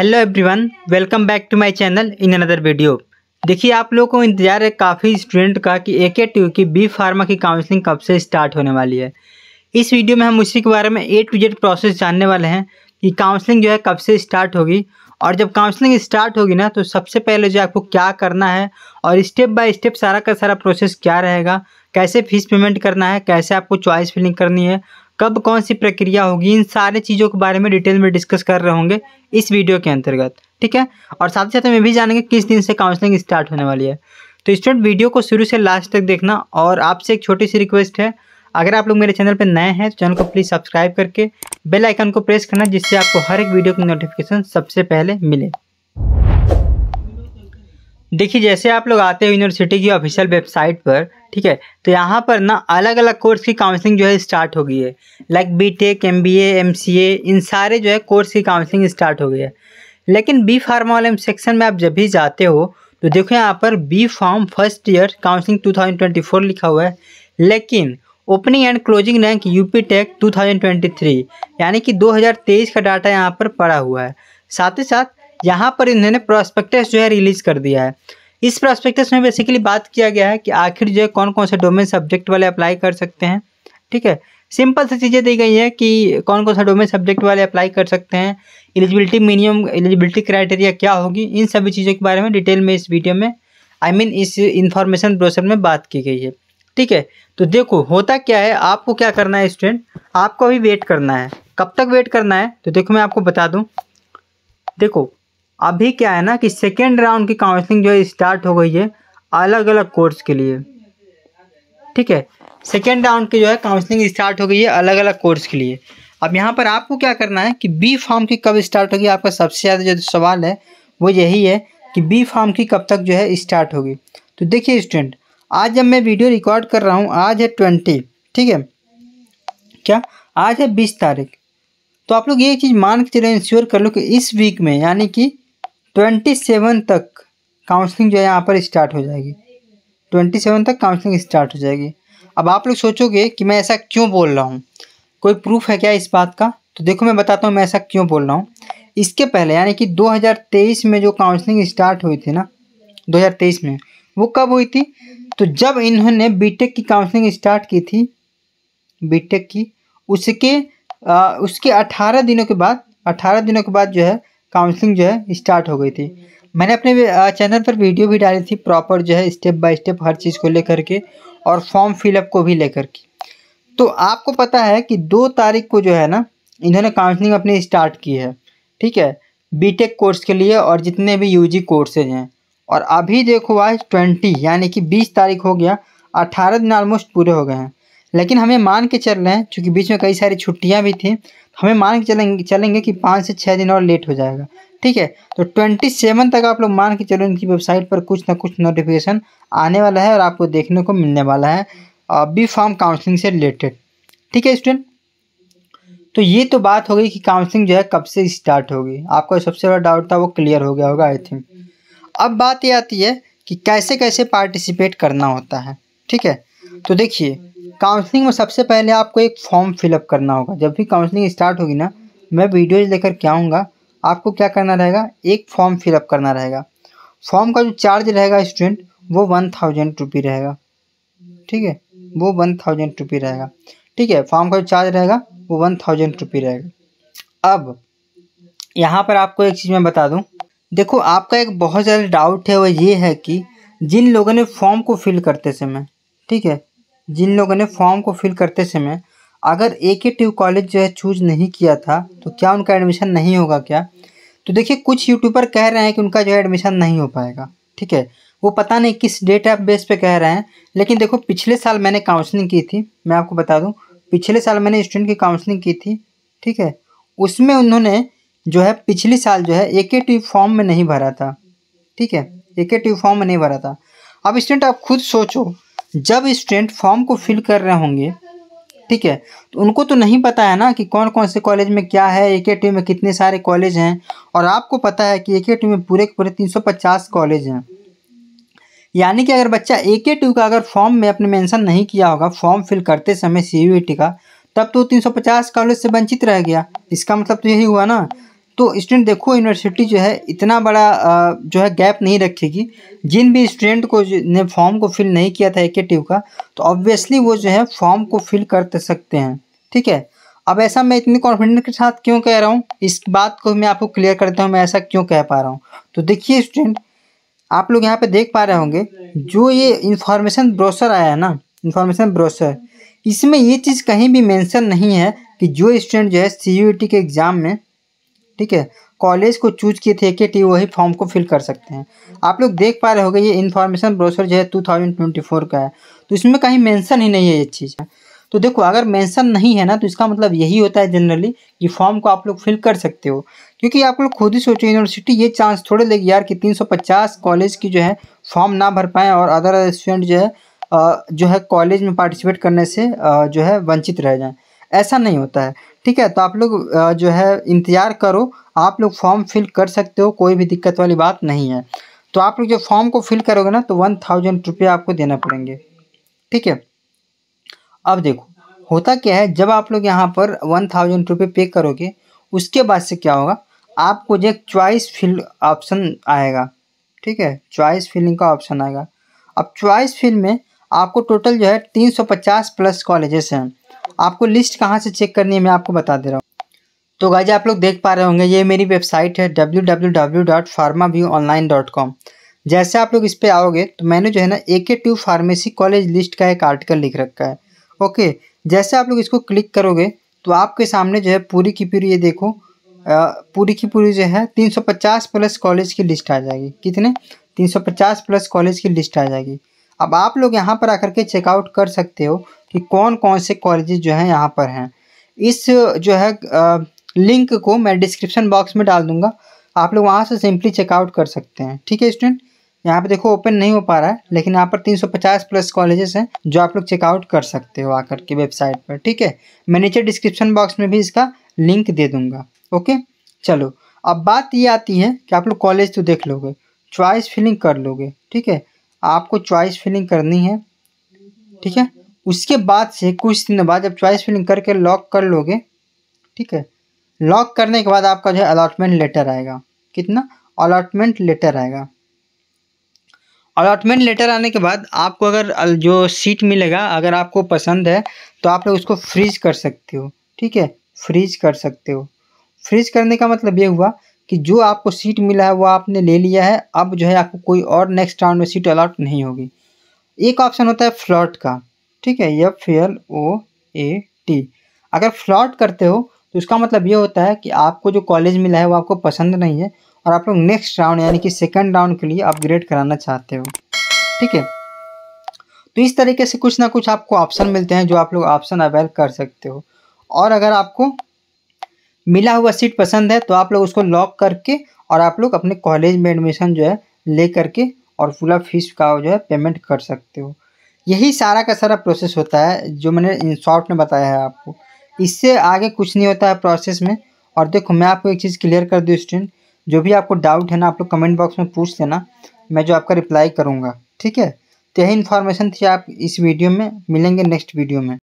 hello everyone welcome back to my channel in another video देखिए आप लोगों को इंतजार है काफ़ी स्टूडेंट का कि ए के टू की बी फार्मा की काउंसलिंग कब से स्टार्ट होने वाली है इस वीडियो में हम उसी के बारे में ए टू जेड प्रोसेस जानने वाले हैं कि काउंसलिंग जो है कब से स्टार्ट होगी और जब काउंसलिंग स्टार्ट होगी ना तो सबसे पहले जो आपको क्या करना है और स्टेप बाय स्टेप सारा का सारा प्रोसेस क्या रहेगा कैसे फीस पेमेंट करना है कैसे आपको चॉइस फिलिंग करनी है कब कौन सी प्रक्रिया होगी इन सारे चीज़ों के बारे में डिटेल में डिस्कस कर रहे होंगे इस वीडियो के अंतर्गत ठीक है और साथ ही साथ हमें भी जानेंगे किस दिन से काउंसलिंग स्टार्ट होने वाली है तो स्टूडेंट वीडियो को शुरू से लास्ट तक देखना और आपसे एक छोटी सी रिक्वेस्ट है अगर आप लोग मेरे चैनल पर नए हैं तो चैनल को प्लीज़ सब्सक्राइब करके बेल आइकन को प्रेस करना जिससे आपको हर एक वीडियो की नोटिफिकेशन सबसे पहले मिले देखिए जैसे आप लोग आते हो यूनिवर्सिटी की ऑफिशियल वेबसाइट पर ठीक है तो यहाँ पर ना अलग अलग कोर्स की काउंसलिंग जो है स्टार्ट हो गई है like B Tech M B M C A इन सारे जो है कोर्स की काउंसलिंग स्टार्ट हो गई है लेकिन बी फार्मा वाले सेक्शन में आप जब भी जाते हो तो देखो यहाँ पर B Pharm first year counselling two लिखा हुआ है लेकिन opening and closing rank P tech यानी कि दो का डाटा यहाँ पर पड़ा हुआ है साथ ही साथ यहाँ पर इन्होंने प्रोस्पेक्टस जो है रिलीज कर दिया है इस प्रोस्पेक्टस में बेसिकली बात किया गया है कि आखिर जो है कौन कौन से डोमेन सब्जेक्ट वाले अप्लाई कर सकते हैं ठीक है सिंपल सी चीज़ें दी गई है कि कौन कौन सा डोमेन सब्जेक्ट वाले अप्लाई कर सकते हैं एलिजिबिलिटी मिनिमम एलिजिबिलिटी क्राइटेरिया क्या होगी इन सभी चीज़ों के बारे में डिटेल में इस वीडियो में आई I मीन mean, इस इन्फॉर्मेशन ब्रोशर में बात की गई है ठीक है तो देखो होता क्या है आपको क्या करना है स्टूडेंट आपको अभी वेट करना है कब तक वेट करना है तो देखो मैं आपको बता दूँ देखो अभी क्या है ना कि सेकेंड राउंड की काउंसलिंग जो है स्टार्ट हो गई है अलग अलग कोर्स के लिए ठीक है सेकेंड राउंड की जो है काउंसलिंग स्टार्ट हो गई है अलग अलग कोर्स के लिए अब यहाँ पर आपको क्या करना है कि बी फॉर्म की कब स्टार्ट होगी आपका सबसे ज़्यादा जो सवाल है वो यही है कि बी फॉर्म की कब तक जो है स्टार्ट होगी तो देखिए स्टूडेंट आज जब मैं वीडियो रिकॉर्ड कर रहा हूँ आज है ट्वेंटी ठीक है क्या आज है बीस तारीख तो आप लोग ये चीज़ मान के चले इंश्योर कर लो कि इस वीक में यानी कि ट्वेंटी सेवन तक काउंसलिंग जो है यहाँ पर स्टार्ट हो जाएगी ट्वेंटी सेवन तक काउंसलिंग स्टार्ट हो जाएगी अब आप लोग सोचोगे कि मैं ऐसा क्यों बोल रहा हूँ कोई प्रूफ है क्या इस बात का तो देखो मैं बताता हूँ मैं ऐसा क्यों बोल रहा हूँ इसके पहले यानी कि 2023 में जो काउंसलिंग स्टार्ट हुई थी ना 2023 में वो कब हुई थी तो जब इन्होंने बीटेक की काउंसलिंग स्टार्ट की थी बीटेक की उसके आ, उसके 18 दिनों के बाद 18 दिनों के बाद जो है काउंसलिंग जो है स्टार्ट हो गई थी मैंने अपने चैनल पर वीडियो भी डाली थी प्रॉपर जो है स्टेप बाय स्टेप हर चीज़ को लेकर के और फॉर्म फिलअप को भी लेकर के तो आपको पता है कि दो तारीख को जो है ना इन्होंने काउंसलिंग अपनी स्टार्ट की है ठीक है बीटेक कोर्स के लिए और जितने भी यू जी कोर्सेज हैं और अभी देखो आज ट्वेंटी यानी कि बीस तारीख हो गया अट्ठारह दिन ऑलमोस्ट पूरे हो गए हैं लेकिन हमें मान के चल रहे हैं चूँकि बीच में कई सारी छुट्टियाँ भी थी हमें मान के चलेंगे चलेंगे कि पाँच से छः दिन और लेट हो जाएगा ठीक है तो ट्वेंटी सेवन तक आप लोग मान के चलो इनकी वेबसाइट पर कुछ ना कुछ नोटिफिकेशन आने वाला है और आपको देखने को मिलने वाला है बी फॉर्म काउंसलिंग से रिलेटेड ठीक है स्टूडेंट तो ये तो बात हो गई कि काउंसलिंग जो है कब से स्टार्ट होगी आपका सबसे बड़ा डाउट था वो क्लियर हो गया होगा आई थिंक अब बात ये आती है कि कैसे कैसे पार्टिसिपेट करना होता है ठीक है तो देखिए काउंसलिंग में सबसे पहले आपको एक फॉर्म फिलअप करना होगा जब भी काउंसलिंग स्टार्ट होगी ना मैं वीडियोज लेकर के आऊँगा आपको क्या करना रहेगा एक फॉर्म फिलअप करना रहेगा फॉर्म का जो चार्ज रहेगा स्टूडेंट वो वन थाउजेंड रुपी रहेगा ठीक है वो वन थाउजेंड रुपी रहेगा ठीक है फॉर्म का जो चार्ज रहेगा वो वन थाउजेंड रुपी रहेगा अब यहाँ पर आपको एक चीज़ मैं बता दूँ देखो आपका एक बहुत ज़्यादा डाउट है वो ये है कि जिन लोगों ने फॉर्म को फिल करते समय ठीक है जिन लोगों ने फॉर्म को फिल करते समय अगर ए के टी कॉलेज जो है चूज नहीं किया था तो क्या उनका एडमिशन नहीं होगा क्या तो देखिए कुछ यूट्यूबर कह रहे हैं कि उनका जो है एडमिशन नहीं हो पाएगा ठीक है वो पता नहीं किस ऑफ बेस पे कह रहे हैं लेकिन देखो पिछले साल मैंने काउंसलिंग की थी मैं आपको बता दूँ पिछले साल मैंने स्टूडेंट की काउंसलिंग की थी ठीक है उसमें उन्होंने जो है पिछले साल जो है ए के टी फॉर्म में नहीं भरा था ठीक है ए के टी फॉर्म में नहीं भरा था अब स्टूडेंट आप खुद सोचो जब स्टूडेंट फॉर्म को फिल कर रहे होंगे ठीक है तो उनको तो नहीं पता है ना कि कौन कौन से कॉलेज में क्या है एक टी में कितने सारे कॉलेज हैं और आपको पता है कि एक टी में पूरे के पूरे 350 कॉलेज हैं यानी कि अगर बच्चा ए के टू का अगर फॉर्म में अपने मेंशन नहीं किया होगा फॉर्म फिल करते समय सी e का तब तो 350 कॉलेज से वंचित रह गया इसका मतलब तो यही हुआ ना तो स्टूडेंट देखो यूनिवर्सिटी जो है इतना बड़ा जो है गैप नहीं रखेगी जिन भी स्टूडेंट को ने फॉर्म को फिल नहीं किया था एकेटिव का तो ऑब्वियसली वो जो है फॉर्म को फिल कर सकते हैं ठीक है अब ऐसा मैं इतने कॉन्फिडेंट के साथ क्यों कह रहा हूँ इस बात को मैं आपको क्लियर करता हूँ मैं ऐसा क्यों कह पा रहा हूँ तो देखिए स्टूडेंट आप लोग यहाँ पे देख पा रहे होंगे जो ये इन्फॉर्मेशन ब्रोसर आया है ना इन्फॉर्मेशन ब्रोसर इसमें ये चीज़ कहीं भी मेंशन नहीं है कि जो स्टूडेंट जो है सी के एग्ज़ाम में ठीक है कॉलेज को चूज किए थे के टी वही फॉर्म को फिल कर सकते हैं आप लोग देख पा रहे हो ये इन्फॉर्मेशन ब्रोशर जो है टू थाउजेंड ट्वेंटी फोर का है तो इसमें कहीं मेंशन ही नहीं है ये चीज़ तो देखो अगर मेंशन नहीं है ना तो इसका मतलब यही होता है जनरली कि फॉर्म को आप लोग फिल कर सकते हो क्योंकि आप लोग खुद ही सोचो यूनिवर्सिटी ये चांस थोड़े लेगी यार कि 350 कॉलेज की जो है फॉर्म ना भर पाएँ और अदर स्टूडेंट जो है जो है कॉलेज में पार्टिसिपेट करने से जो है वंचित रह जाएँ ऐसा नहीं होता है ठीक है तो आप लोग जो है इंतज़ार करो आप लोग फॉर्म फिल कर सकते हो कोई भी दिक्कत वाली बात नहीं है तो आप लोग जब फॉर्म को फिल करोगे ना तो वन थाउजेंड रुपये आपको देना पड़ेंगे ठीक है अब देखो होता क्या है जब आप लोग यहाँ पर वन थाउजेंड रुपये पे करोगे उसके बाद से क्या होगा आपको जो चॉइस फिल ऑप्शन आएगा ठीक है चॉइस फिलिंग का ऑप्शन आएगा अब चॉइस फिल में आपको टोटल जो है तीन सौ पचास प्लस कॉलेजेस हैं आपको लिस्ट कहाँ से चेक करनी है मैं आपको बता दे रहा हूँ तो गाइज आप लोग देख पा रहे होंगे ये मेरी वेबसाइट है डब्ल्यू जैसे आप लोग इस पर आओगे तो मैंने जो है ना ए के ट्यू फार्मेसी कॉलेज लिस्ट का एक आर्टिकल लिख रखा है ओके जैसे आप लोग इसको क्लिक करोगे तो आपके सामने जो है पूरी की पूरी ये देखो पूरी की पूरी जो है 350 प्लस कॉलेज की लिस्ट आ जाएगी कितने 350 प्लस कॉलेज की लिस्ट आ जाएगी अब आप लोग यहाँ पर आकर के चेकआउट कर सकते हो कि कौन कौन से कॉलेजेस जो हैं यहाँ पर हैं इस जो है लिंक को मैं डिस्क्रिप्शन बॉक्स में डाल दूँगा आप लोग वहाँ से सिंपली चेकआउट कर सकते हैं ठीक है स्टूडेंट यहाँ पे देखो ओपन नहीं हो पा रहा है लेकिन यहाँ पर 350 प्लस कॉलेजेस हैं जो आप लोग चेकआउट कर सकते हो आकर के वेबसाइट पर ठीक है मैं नीचे डिस्क्रिप्शन बॉक्स में भी इसका लिंक दे दूंगा ओके चलो अब बात ये आती है कि आप लोग कॉलेज तो देख लोगे चॉइस फिलिंग कर लोगे ठीक है आपको चॉइस फिलिंग करनी है ठीक है उसके बाद से कुछ दिन बाद जब चॉइस फिलिंग करके लॉक कर लोगे ठीक है लॉक करने के बाद आपका जो है अलाटमेंट लेटर आएगा कितना अलॉटमेंट लेटर आएगा अलॉटमेंट लेटर आने के बाद आपको अगर जो सीट मिलेगा अगर आपको पसंद है तो आप लोग उसको फ्रीज कर सकते हो ठीक है फ्रीज कर सकते हो फ्रीज करने का मतलब ये हुआ कि जो आपको सीट मिला है वो आपने ले लिया है अब जो है आपको कोई और नेक्स्ट राउंड में सीट अलाट नहीं होगी एक ऑप्शन होता है फ्लॉट का ठीक है F L O A T अगर फ्लॉट करते हो तो उसका मतलब ये होता है कि आपको जो कॉलेज मिला है वो आपको पसंद नहीं है और आप लोग नेक्स्ट राउंड यानी कि सेकंड राउंड के लिए अपग्रेड कराना चाहते हो ठीक है तो इस तरीके से कुछ ना कुछ आपको ऑप्शन मिलते हैं जो आप लोग ऑप्शन अवेल कर सकते हो और अगर आपको मिला हुआ सीट पसंद है तो आप लोग उसको लॉक करके और आप लोग अपने कॉलेज में एडमिशन जो है ले करके और पूरा फीस का जो है पेमेंट कर सकते हो यही सारा का सारा प्रोसेस होता है जो मैंने इन शॉर्ट में बताया है आपको इससे आगे कुछ नहीं होता है प्रोसेस में और देखो मैं आपको एक चीज़ क्लियर कर दूँ स्टूडेंट जो भी आपको डाउट है ना आप लोग कमेंट बॉक्स में पूछ लेना मैं जो आपका रिप्लाई करूँगा ठीक है तो यही इन्फॉर्मेशन थी आप इस वीडियो में मिलेंगे नेक्स्ट वीडियो में